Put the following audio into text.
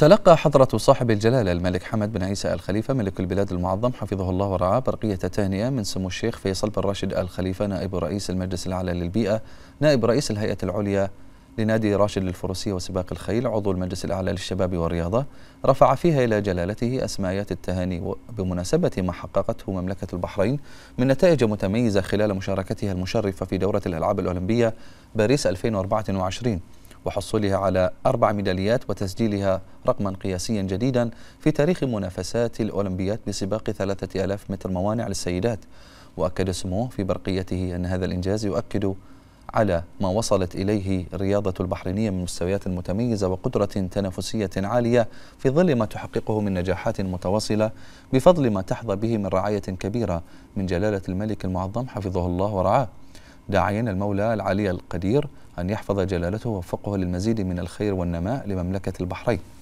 تلقى حضرة صاحب الجلالة الملك حمد بن عيسى الخليفة ملك البلاد المعظم حفظه الله ورعاه برقية تهنئة من سمو الشيخ فيصل بن راشد الخليفة نائب رئيس المجلس الأعلى للبيئة نائب رئيس الهيئة العليا لنادي راشد للفروسية وسباق الخيل عضو المجلس الأعلى للشباب والرياضة رفع فيها إلى جلالته أسمايات التهاني بمناسبة ما حققته مملكة البحرين من نتائج متميزة خلال مشاركتها المشرفة في دورة الألعاب الأولمبية باريس 2024 وحصولها على أربع ميداليات وتسجيلها رقما قياسيا جديدا في تاريخ منافسات الأولمبيات بسباق 3000 متر موانع للسيدات وأكد سموه في برقيته أن هذا الإنجاز يؤكد على ما وصلت إليه الرياضة البحرينية من مستويات متميزة وقدرة تنافسية عالية في ظل ما تحققه من نجاحات متواصلة بفضل ما تحظى به من رعاية كبيرة من جلالة الملك المعظم حفظه الله ورعاه داعيا المولى العلي القدير أن يحفظ جلالته ووفقه للمزيد من الخير والنماء لمملكة البحرين